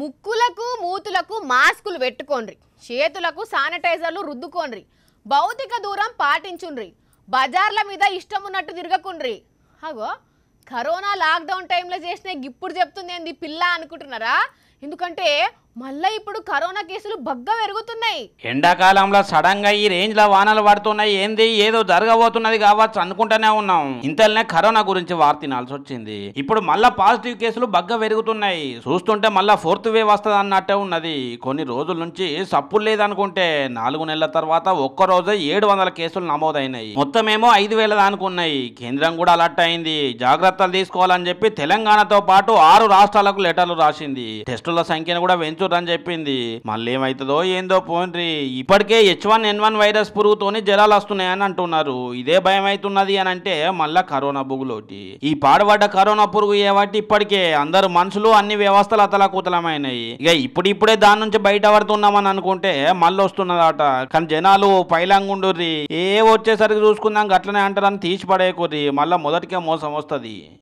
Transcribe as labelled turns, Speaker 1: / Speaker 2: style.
Speaker 1: ముక్కులకు మూతులకు మాస్కులు పెట్టుకోండ్రి చేతులకు శానిటైజర్లు రుద్దుకోండ్రి భౌతిక దూరం పాటించుండ్రి బజార్ల మీద ఇష్టం ఉన్నట్టు తిరగకుండ్రి అగో కరోనా లాక్డౌన్ టైంలో చేసిన ఇప్పుడు చెప్తుంది ఏంది పిల్ల అనుకుంటున్నారా ఎందుకంటే మళ్ళీ ఇప్పుడు కరోనా కేసులు బగ్గా పెరుగుతున్నాయి
Speaker 2: ఎండాకాలంలో సడన్ గా ఈ రేంజ్ లో వానలు పడుతున్నాయి ఏంది ఏదో జరగబోతున్నది కావచ్చు అనుకుంటూనే ఉన్నాం ఇంతలోనే కరోనా గురించి వార్త వచ్చింది ఇప్పుడు మళ్ళా పాజిటివ్ కేసులు బగ్గా పెరుగుతున్నాయి చూస్తుంటే మళ్ళా ఫోర్త్ వేవ్ వస్తుంది అన్నట్టే ఉన్నది కొన్ని రోజుల నుంచి సప్పులు లేదనుకుంటే నాలుగు నెలల తర్వాత ఒక్క రోజు ఏడు వందల కేసులు నమోదైనాయి మొత్తం ఏమో ఐదు వేల దానుకున్నాయి కేంద్రం కూడా అలర్ట్ అయింది జాగ్రత్తలు తీసుకోవాలని చెప్పి తెలంగాణతో పాటు ఆరు రాష్ట్రాలకు లెటర్లు రాసింది టెస్టుల సంఖ్యను కూడా పెంచు పెంచుతుర్రని చెప్పింది మళ్ళీ ఏమవుతుందో ఏందో పోన్రి ఇప్పటికే H one N one virus పురుగుతోనే జలాలు వస్తున్నాయని అంటున్నారు ఇదే భయం అవుతున్నది అని అంటే మళ్ళా కరోనా బుగులోటి ఈ పాడుబడ్డ కరోనా పురుగు ఏమంటే ఇప్పటికే అందరు మనుషులు అన్ని వ్యవస్థలు అతలాకుతలమైనాయి ఇక ఇప్పుడిప్పుడే దాని నుంచి బయట పడుతున్నామని అనుకుంటే మళ్ళీ వస్తున్నదట కానీ జనాలు పైలంగుండుర్రి ఏ వచ్చేసరికి చూసుకుందాం గట్లనే అంటారని తీసి పడేయకూర్రి మళ్ళీ మొదటికే మోసం వస్తుంది